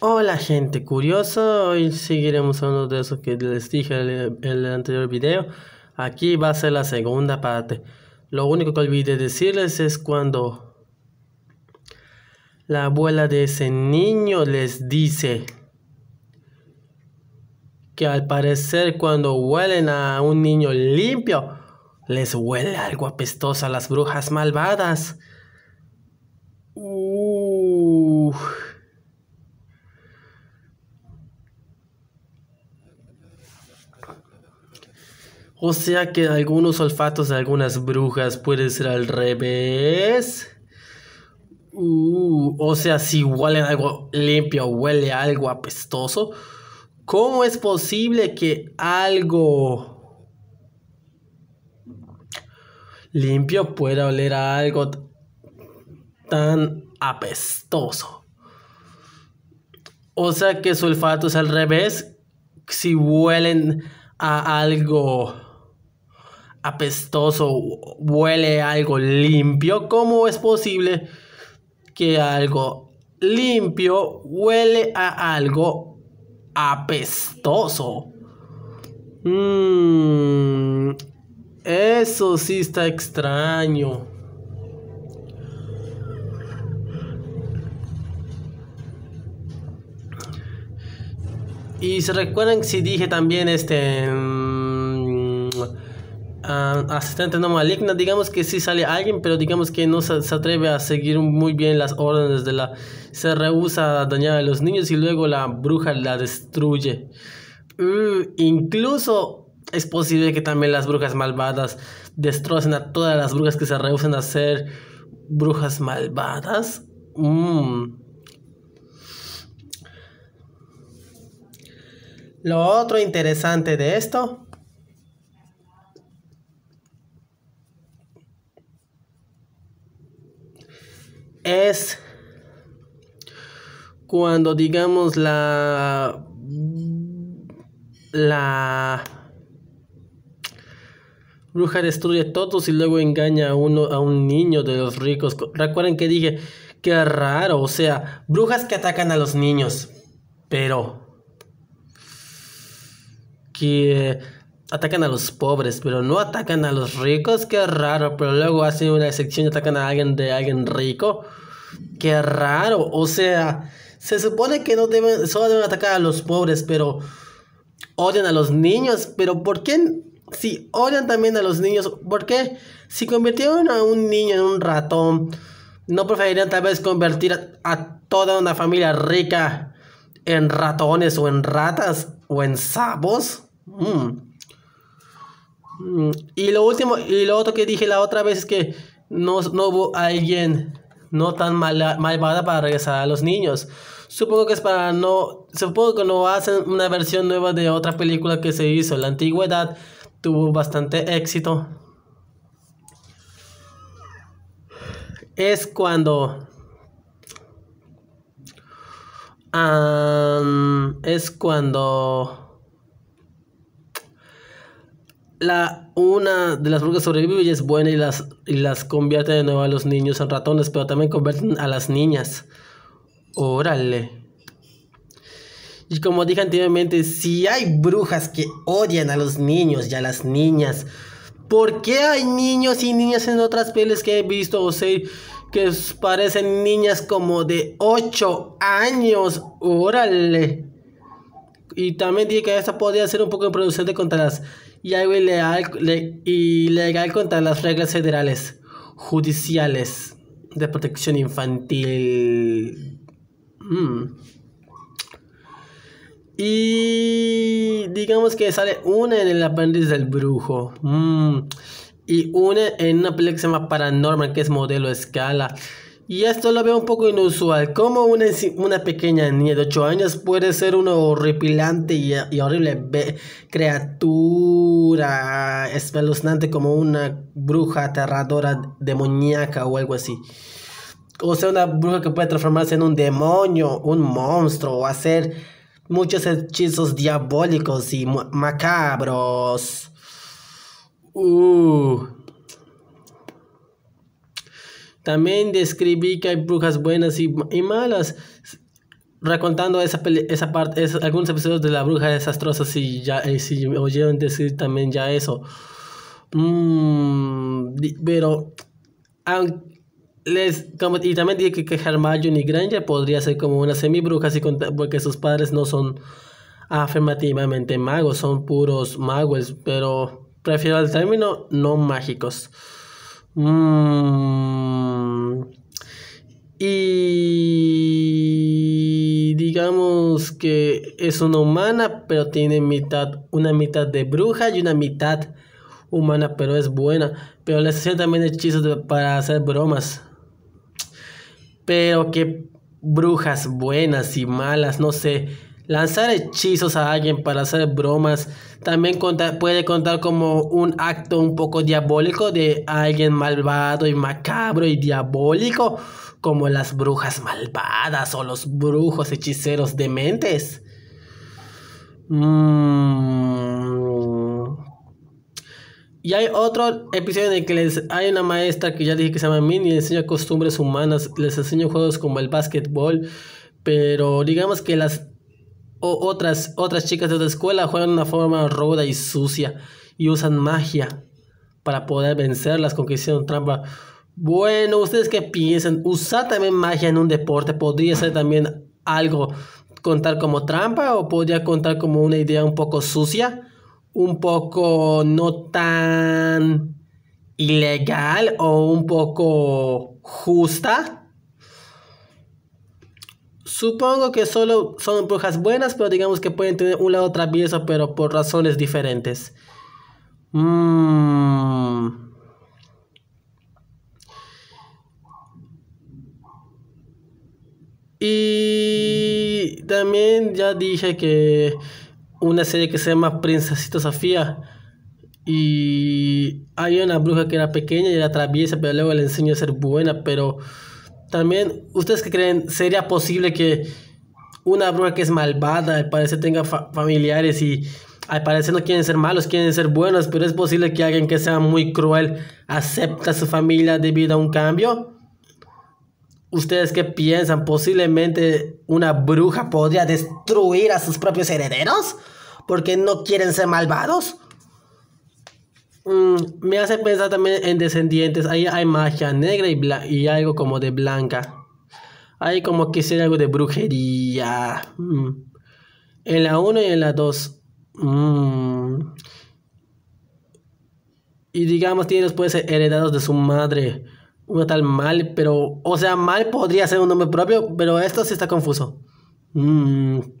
Hola gente curiosa, hoy seguiremos hablando de eso que les dije en el, anterior video. Aquí va a ser la segunda parte. Lo único que olvidé decirles es cuando la abuela de ese niño les dice que al parecer cuando huelen a un niño limpio, les huele algo apestoso a las brujas malvadas. Uh. O sea que algunos olfatos de algunas brujas pueden ser al revés. Uh, o sea, si huele algo limpio, huele algo apestoso. ¿Cómo es posible que algo limpio pueda oler a algo tan apestoso? O sea que su olfato al revés. Si huelen a algo apestoso, huele algo limpio, ¿cómo es posible que algo limpio huele a algo apestoso? Mm, eso sí está extraño. Y se recuerdan si dije también este... Mm, Ah, Asistente no maligna digamos que si sale alguien, pero digamos que no se, atreve a seguir muy bien las órdenes de la... Se rehúsa a dañar a los niños y luego la bruja la destruye. Mm, incluso es posible que también las brujas malvadas destrocen a todas las brujas que se rehúsan a ser brujas malvadas. Mm. Lo otro interesante de esto es cuando digamos la la bruja destruye todos y luego engaña a uno a un niño de los ricos. Recuerden que dije que raro, o sea, brujas que atacan a los niños, pero que atacan a los pobres, pero no atacan a los ricos, qué raro, pero luego hacen una excepción y atacan a alguien de alguien rico. Qué raro, o sea, se supone que no deben, solo deben atacar a los pobres, pero odian a los niños, pero ¿por qué? Si odian también a los niños, ¿por qué? Si convirtieron a un niño en un ratón, ¿no preferirían tal vez convertir a, toda una familia rica en ratones o en ratas o en sapos? Mm. Mm, y lo último, y lo otro que dije la otra vez es que no hubo alguien no tan mala, malvada para regresar a los niños. Supongo que es para no, supongo que no hacen una versión nueva de otra película que se hizo. La antigüedad tuvo bastante éxito. Es cuando es cuando la, una de las brujas sobrevive y es buena y las, y las convierte de nuevo a los niños en ratones, pero también convierten a las niñas. Órale. Y como dije anteriormente, si hay brujas que odian a los niños y a las niñas, ¿por qué hay niños y niñas en otras pieles que he visto o sé que parecen niñas como de 8 años? Órale. Y también dije que esta podría ser un poco improducente contra las y algo ilegal, le, contra las reglas federales judiciales de protección infantil. Mm. Y digamos que sale una en el Aprendiz del brujo. Mm. Y una en una película que se llama Paranormal, que es modelo escala. Y esto lo veo un poco inusual, como una, pequeña niña de 8 años puede ser una horripilante y, y horrible criatura espeluznante como una bruja aterradora demoníaca o algo así. O sea, una bruja que puede transformarse en un demonio, un monstruo o hacer muchos hechizos diabólicos y macabros. Uh. También describí que hay brujas buenas y, malas, recontando esa, esa parte, algunos episodios de la bruja desastrosa, si ya eh, si oyeron decir también ya eso. Mm, pero, les, y también dije que, que y Granger podría ser como una semibruja si porque sus padres no son afirmativamente magos, son puros magos, pero prefiero el término no mágicos. Mm. y digamos que es una humana, pero tiene mitad, una mitad de bruja y una mitad humana, pero es buena. Pero le hacen también hechizos para hacer bromas. Pero que brujas buenas y malas, no sé. Lanzar hechizos a alguien para hacer bromas también puede contar como un acto un poco diabólico de alguien malvado y macabro y diabólico, como las brujas malvadas o los brujos hechiceros dementes. Mm. Y hay otro episodio en el que les, hay una maestra que ya dije que se llama Minnie, enseña costumbres humanas, les enseña juegos como el básquetbol, pero digamos que las o otras, otras chicas de otra escuela juegan de una forma ruda y sucia y usan magia para poder vencerlas con que hicieron trampa. Bueno, ¿ustedes qué piensan? ¿Usar también magia en un deporte podría ser también algo contar como trampa o podría contar como una idea un poco sucia? Un poco no tan ilegal o un poco justa? Supongo que solo son brujas buenas, pero digamos que pueden tener un lado travieso, pero por razones diferentes. Mm. Y también ya dije que una serie que se llama Princesita Sofía. Y hay una bruja que era pequeña y era traviesa, pero luego le enseñó a ser buena, pero también, ¿ustedes qué creen? ¿Sería posible que una bruja que es malvada, al parecer tenga familiares y al parecer no quieren ser malos, quieren ser buenos, pero es posible que alguien que sea muy cruel acepta su familia debido a un cambio? ¿Ustedes qué piensan? ¿Posiblemente una bruja podría destruir a sus propios herederos? ¿Porque no quieren ser malvados? Mm, me hace pensar también en Descendientes. Ahí hay magia negra y, y algo como de blanca. Hay como que ser algo de brujería. Mm. En la 1 y en la 2. Mm. Y digamos, tiene los ser pues, heredados de su madre. Una tal mal, pero. O sea, mal podría ser un nombre propio, pero esto sí está confuso. Eh.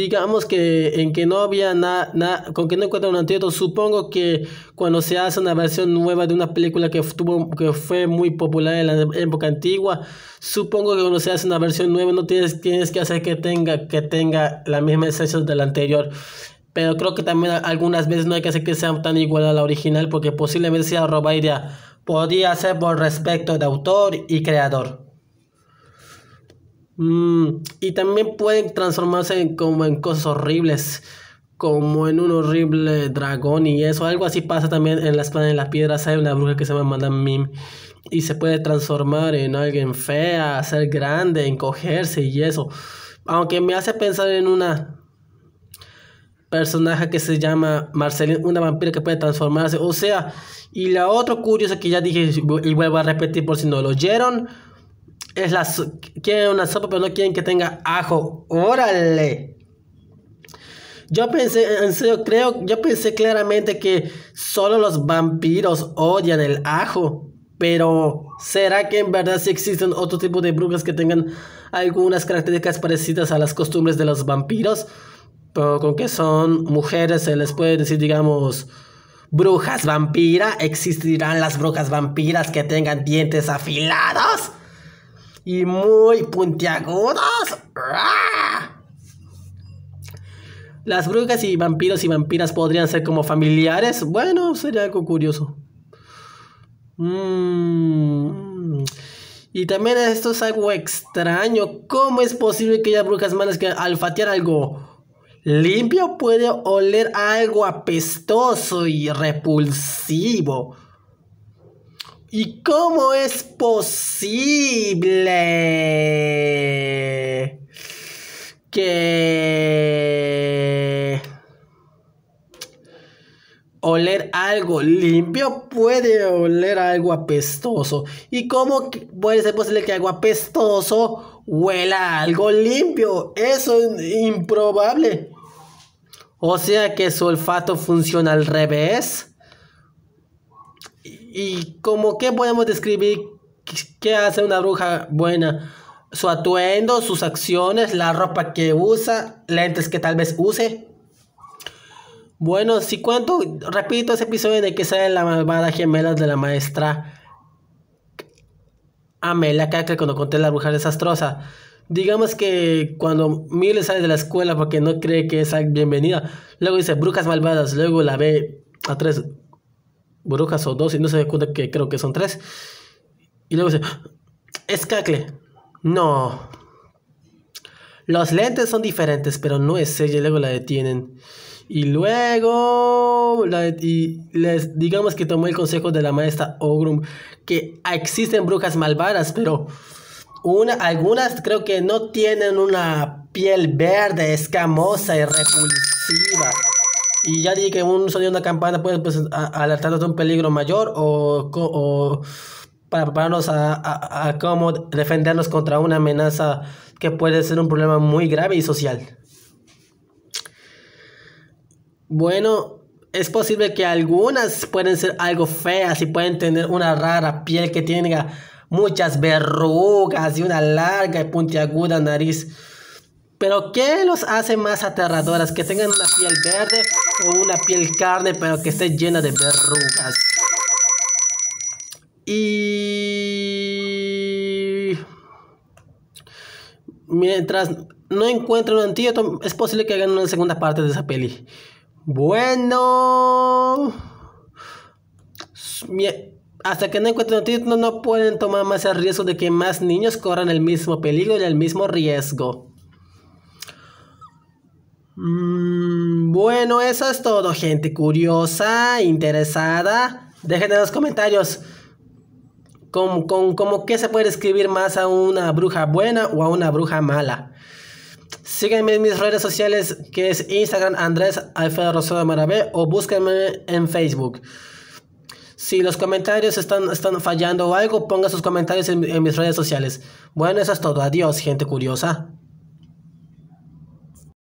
digamos que en que no había nada, con que no encuentran un antídoto, supongo que cuando se hace una versión nueva de una película que, tuvo, que fue muy popular en la época antigua, supongo que cuando se hace una versión nueva no tienes, tienes que hacer que tenga, que tenga la misma esencia de la anterior. Pero creo que también algunas veces no hay que hacer que sea tan igual a la original porque posiblemente sea roba idea. Podría ser por respecto de autor y creador. Mm, y también pueden transformarse como en cosas horribles, como en un horrible dragón y eso. Algo así pasa también en las las piedras. Hay una bruja que se llama Madame Mim y se puede transformar en alguien fea, ser grande, encogerse y eso. Aunque me hace pensar en una personaje que se llama Marceline, una vampira que puede transformarse. O sea, y la otra curiosa que ya dije y vuelvo a repetir por si no lo oyeron es la, quieren una sopa, pero no quieren que tenga ajo. ¡Órale! Yo pensé, creo, yo pensé claramente que solo los vampiros odian el ajo. Pero, ¿será que en verdad sí existen otro tipo de brujas que tengan algunas características parecidas a las costumbres de los vampiros? Pero con que son mujeres se les puede decir, digamos, brujas vampira. ¿Existirán las brujas vampiras que tengan dientes afilados? y muy puntiagudos Las brujas y vampiros y vampiras podrían ser como familiares. Bueno, sería algo curioso. Mm. Y también esto es algo extraño. ¿Cómo es posible que haya brujas malas que al algo limpio puede oler algo apestoso y repulsivo? ¿Y cómo es posible que oler algo limpio puede oler algo apestoso? ¿Y cómo puede ser posible que algo apestoso huela a algo limpio? Eso es improbable. O sea que su olfato funciona al revés. ¿Y como qué podemos describir qué hace una bruja buena? Su atuendo, sus acciones, la ropa que usa, lentes que tal vez use. Bueno, si cuento, repito ese episodio de que sale la malvada gemela de la maestra Amelia caca cuando conté la bruja desastrosa. Digamos que cuando Mile sale de la escuela porque no cree que es bienvenida, luego dice brujas malvadas, luego la ve a tres brujas o dos y no se da cuenta que creo que son tres. Y luego dice, es cacle. No. Los lentes son diferentes, pero no es ella. Y luego la detienen. Y luego, la, les, digamos que tomó el consejo de la maestra Ogrum, que existen brujas malvadas, pero una, algunas creo que no tienen una piel verde, escamosa y repulsiva. Y ya dije que un sonido de una campana puede pues, alertarnos de un peligro mayor o, para prepararnos a, a, cómo defendernos contra una amenaza que puede ser un problema muy grave y social. Bueno, es posible que algunas pueden ser algo feas y pueden tener una rara piel que tenga muchas verrugas y una larga y puntiaguda nariz pero ¿qué los hace más aterradoras? Que tengan una piel verde o una piel carne, pero que esté llena de verrugas. Y... Mientras no encuentren un antídoto, es posible que hagan una segunda parte de esa peli. Bueno... Hasta que no encuentren un antídoto, no pueden tomar más el riesgo de que más niños corran el mismo peligro y el mismo riesgo. Mm, bueno, eso es todo, gente curiosa, interesada. Dejen en los comentarios como, que qué se puede escribir más a una bruja buena o a una bruja mala. Síganme en mis redes sociales, que es Instagram Andrés Alfredo Rosado Marabé, o búsquenme en Facebook. Si los comentarios están, están fallando o algo, Pongan sus comentarios en mis redes sociales. Bueno, eso es todo. Adiós, gente curiosa.